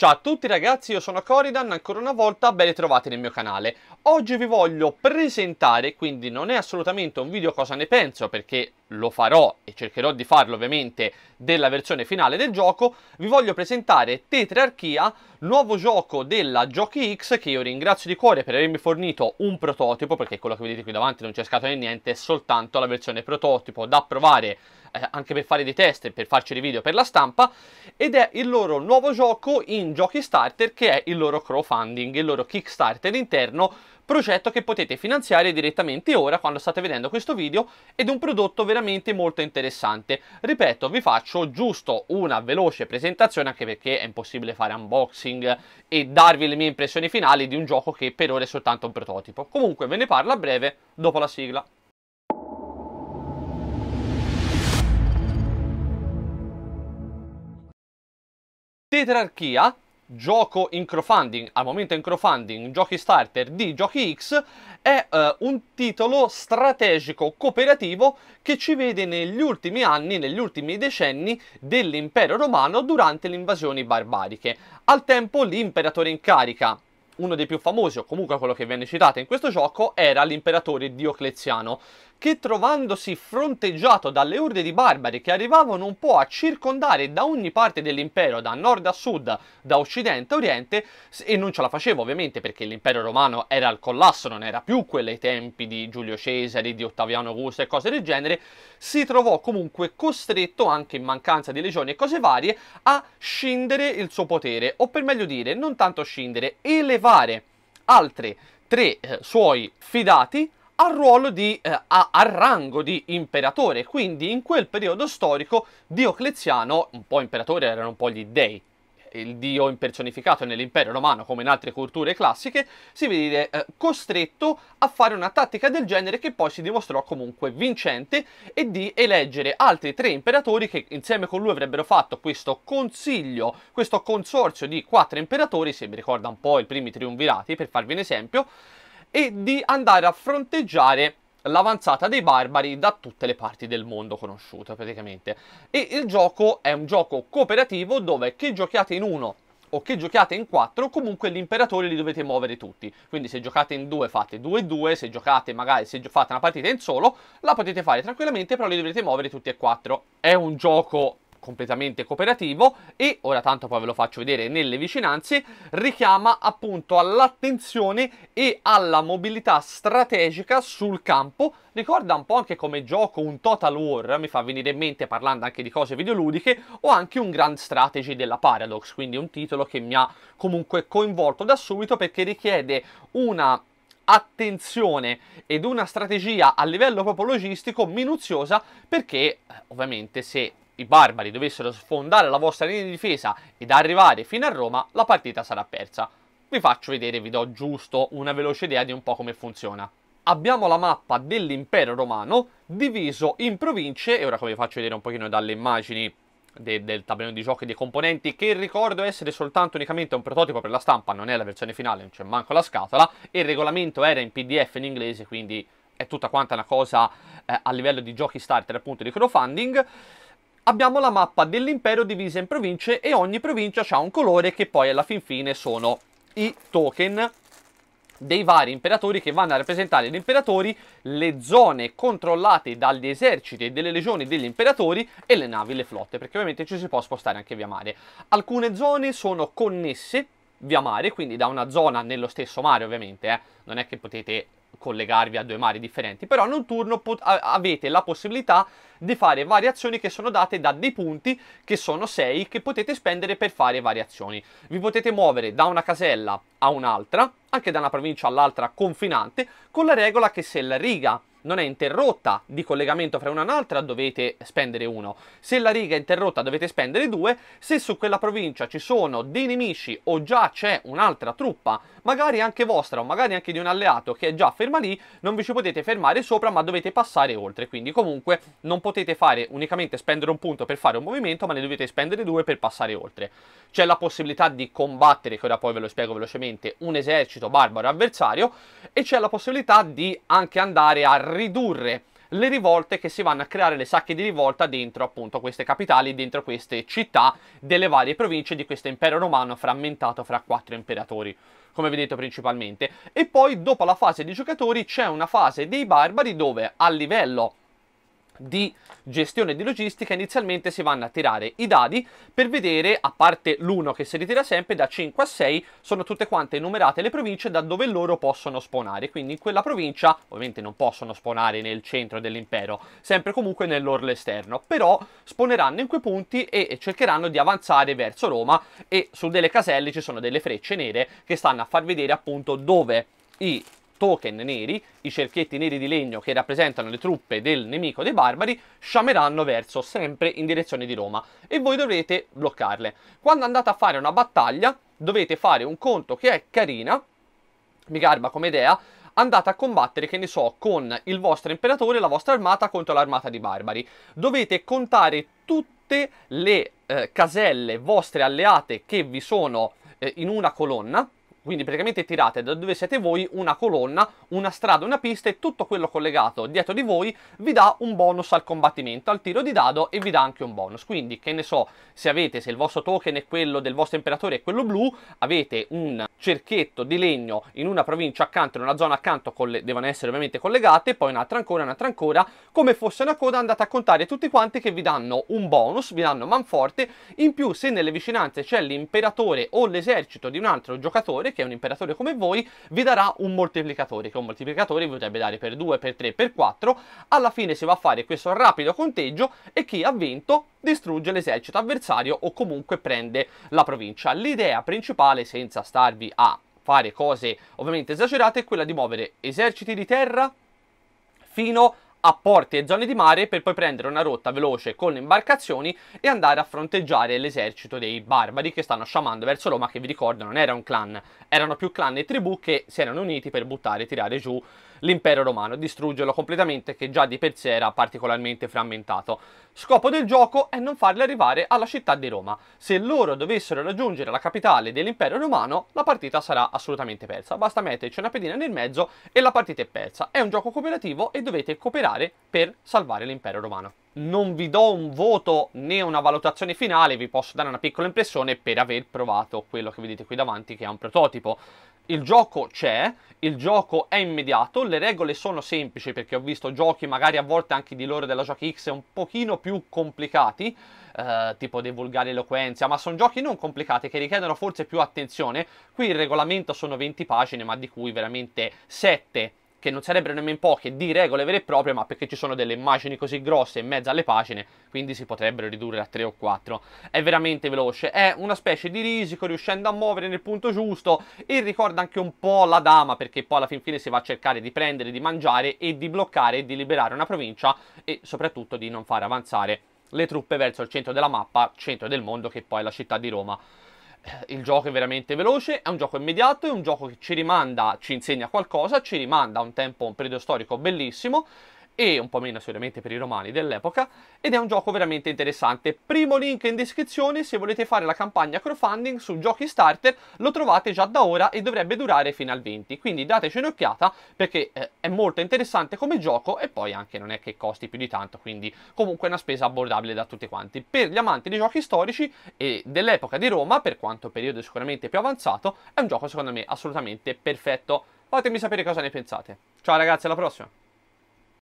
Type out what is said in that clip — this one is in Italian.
Ciao a tutti ragazzi, io sono Coridan, ancora una volta ben ritrovati nel mio canale. Oggi vi voglio presentare, quindi non è assolutamente un video cosa ne penso, perché lo farò e cercherò di farlo ovviamente della versione finale del gioco, vi voglio presentare Tetrarchia, nuovo gioco della Giochi X che io ringrazio di cuore per avermi fornito un prototipo, perché quello che vedete qui davanti non c'è scatola né niente, è soltanto la versione prototipo da provare eh, anche per fare dei test, e per farci dei video per la stampa, ed è il loro nuovo gioco in giochi starter che è il loro crowdfunding, il loro Kickstarter interno progetto che potete finanziare direttamente ora quando state vedendo questo video ed un prodotto veramente molto interessante. Ripeto, vi faccio giusto una veloce presentazione anche perché è impossibile fare unboxing e darvi le mie impressioni finali di un gioco che per ora è soltanto un prototipo. Comunque ve ne parlo a breve dopo la sigla. Tetrarchia gioco in crowdfunding, al momento in crowdfunding, giochi starter di Giochi X, è eh, un titolo strategico cooperativo che ci vede negli ultimi anni, negli ultimi decenni dell'impero romano durante le invasioni barbariche. Al tempo l'imperatore in carica, uno dei più famosi o comunque quello che viene citato in questo gioco, era l'imperatore Diocleziano che trovandosi fronteggiato dalle urde di barbari che arrivavano un po' a circondare da ogni parte dell'impero, da nord a sud, da occidente a oriente, e non ce la faceva ovviamente perché l'impero romano era al collasso, non era più quello ai tempi di Giulio Cesare, di Ottaviano Augusto e cose del genere, si trovò comunque costretto, anche in mancanza di legioni e cose varie, a scindere il suo potere, o per meglio dire, non tanto scindere, elevare altri tre eh, suoi fidati al ruolo di, eh, a, al rango di imperatore, quindi in quel periodo storico Diocleziano, un po' imperatore erano un po' gli dei, il dio impersonificato nell'impero romano come in altre culture classiche, si vede eh, costretto a fare una tattica del genere che poi si dimostrò comunque vincente e di eleggere altri tre imperatori che insieme con lui avrebbero fatto questo consiglio, questo consorzio di quattro imperatori, se mi ricorda un po' i primi triumvirati per farvi un esempio, e di andare a fronteggiare l'avanzata dei barbari da tutte le parti del mondo conosciute praticamente. E il gioco è un gioco cooperativo dove che giochiate in uno o che giochiate in quattro, comunque gli imperatori li dovete muovere tutti. Quindi se giocate in due fate 2-2, se giocate magari se fate una partita in solo, la potete fare tranquillamente, però li dovete muovere tutti e quattro. È un gioco completamente cooperativo e ora tanto poi ve lo faccio vedere nelle vicinanze richiama appunto all'attenzione e alla mobilità strategica sul campo ricorda un po' anche come gioco un Total War mi fa venire in mente parlando anche di cose videoludiche o anche un Grand Strategy della Paradox quindi un titolo che mi ha comunque coinvolto da subito perché richiede una attenzione ed una strategia a livello proprio logistico minuziosa perché ovviamente se i barbari dovessero sfondare la vostra linea di difesa ed arrivare fino a Roma, la partita sarà persa. Vi faccio vedere, vi do giusto una veloce idea di un po' come funziona. Abbiamo la mappa dell'impero romano diviso in province, e ora come vi faccio vedere un pochino dalle immagini de del tabellone di gioco e dei componenti, che ricordo essere soltanto unicamente un prototipo per la stampa, non è la versione finale, non c'è manco la scatola, e il regolamento era in pdf in inglese, quindi è tutta quanta una cosa eh, a livello di giochi starter appunto di crowdfunding abbiamo la mappa dell'impero divisa in province e ogni provincia ha un colore che poi alla fin fine sono i token dei vari imperatori che vanno a rappresentare gli imperatori, le zone controllate dagli eserciti e delle legioni degli imperatori e le navi, le flotte, perché ovviamente ci si può spostare anche via mare. Alcune zone sono connesse via mare, quindi da una zona nello stesso mare ovviamente, eh? non è che potete collegarvi a due mari differenti, però in un turno avete la possibilità di fare variazioni che sono date da dei punti che sono 6 che potete spendere per fare variazioni. Vi potete muovere da una casella a un'altra, anche da una provincia all'altra confinante, con la regola che se la riga non è interrotta di collegamento fra una un'altra dovete spendere uno, se la riga è interrotta dovete spendere due, se su quella provincia ci sono dei nemici o già c'è un'altra truppa, magari anche vostra o magari anche di un alleato che è già ferma lì, non vi ci potete fermare sopra ma dovete passare oltre, quindi comunque non potete fare unicamente spendere un punto per fare un movimento ma ne dovete spendere due per passare oltre. C'è la possibilità di combattere, che ora poi ve lo spiego velocemente, un esercito barbaro avversario e c'è la possibilità di anche andare a ridurre le rivolte che si vanno a creare le sacche di rivolta dentro appunto queste capitali, dentro queste città delle varie province di questo impero romano frammentato fra quattro imperatori come vedete principalmente e poi dopo la fase dei giocatori c'è una fase dei barbari dove a livello di gestione di logistica inizialmente si vanno a tirare i dadi per vedere a parte l'uno che si ritira sempre da 5 a 6 sono tutte quante enumerate le province da dove loro possono spawnare quindi in quella provincia ovviamente non possono spawnare nel centro dell'impero sempre comunque nell'orlo esterno però spawneranno in quei punti e cercheranno di avanzare verso Roma e su delle caselle ci sono delle frecce nere che stanno a far vedere appunto dove i token neri, i cerchietti neri di legno che rappresentano le truppe del nemico dei barbari, sciameranno verso sempre in direzione di Roma e voi dovrete bloccarle. Quando andate a fare una battaglia dovete fare un conto che è carina, mi garba come idea, andate a combattere, che ne so, con il vostro imperatore, la vostra armata contro l'armata di barbari. Dovete contare tutte le eh, caselle vostre alleate che vi sono eh, in una colonna quindi praticamente tirate da dove siete voi una colonna, una strada, una pista e tutto quello collegato dietro di voi vi dà un bonus al combattimento, al tiro di dado e vi dà anche un bonus. Quindi che ne so, se avete, se il vostro token è quello del vostro imperatore e quello blu, avete un cerchietto di legno in una provincia accanto, in una zona accanto, devono essere ovviamente collegate, poi un'altra ancora, un'altra ancora, come fosse una coda andate a contare tutti quanti che vi danno un bonus, vi danno manforte, in più se nelle vicinanze c'è l'imperatore o l'esercito di un altro giocatore che è un imperatore come voi, vi darà un moltiplicatore, che un moltiplicatore vi potrebbe dare per 2, per 3, per 4. Alla fine si va a fare questo rapido conteggio e chi ha vinto distrugge l'esercito avversario o comunque prende la provincia. L'idea principale, senza starvi a fare cose ovviamente esagerate, è quella di muovere eserciti di terra fino a a porti e zone di mare per poi prendere una rotta veloce con le imbarcazioni e andare a fronteggiare l'esercito dei barbari che stanno sciamando verso Roma che vi ricordo non era un clan, erano più clan e tribù che si erano uniti per buttare e tirare giù l'impero romano distruggerlo completamente che già di per sé era particolarmente frammentato. Scopo del gioco è non farli arrivare alla città di Roma. Se loro dovessero raggiungere la capitale dell'impero romano la partita sarà assolutamente persa, basta metterci una pedina nel mezzo e la partita è persa. È un gioco cooperativo e dovete cooperare per salvare l'impero romano non vi do un voto né una valutazione finale, vi posso dare una piccola impressione per aver provato quello che vedete qui davanti che è un prototipo il gioco c'è, il gioco è immediato, le regole sono semplici perché ho visto giochi magari a volte anche di loro della Giochi X un pochino più complicati, eh, tipo dei vulgari eloquenza, ma sono giochi non complicati che richiedono forse più attenzione. Qui il regolamento sono 20 pagine, ma di cui veramente 7 che non sarebbero nemmeno poche di regole vere e proprie, ma perché ci sono delle immagini così grosse in mezzo alle pagine, quindi si potrebbero ridurre a 3 o 4. È veramente veloce, è una specie di risico riuscendo a muovere nel punto giusto e ricorda anche un po' la dama, perché poi alla fin fine si va a cercare di prendere, di mangiare e di bloccare e di liberare una provincia e soprattutto di non far avanzare le truppe verso il centro della mappa, centro del mondo che poi è la città di Roma il gioco è veramente veloce, è un gioco immediato, è un gioco che ci rimanda, ci insegna qualcosa, ci rimanda a un tempo, un periodo storico bellissimo, e un po' meno sicuramente per i romani dell'epoca ed è un gioco veramente interessante. Primo link in descrizione se volete fare la campagna crowdfunding su giochi starter lo trovate già da ora e dovrebbe durare fino al 20, quindi dateci un'occhiata perché eh, è molto interessante come gioco e poi anche non è che costi più di tanto, quindi comunque è una spesa abbordabile da tutti quanti. Per gli amanti dei giochi storici e dell'epoca di Roma, per quanto periodo sicuramente più avanzato, è un gioco secondo me assolutamente perfetto. Fatemi sapere cosa ne pensate. Ciao ragazzi, alla prossima!